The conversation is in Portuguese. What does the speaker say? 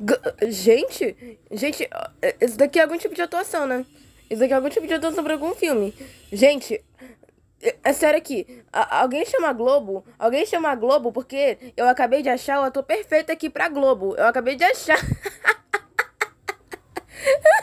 G gente, gente, isso é, daqui é algum tipo de atuação, né? Isso daqui é algum tipo de atuação pra algum filme. Gente, é, é sério aqui. A alguém chama Globo? Alguém chama Globo porque eu acabei de achar o ator perfeito aqui pra Globo. Eu acabei de achar.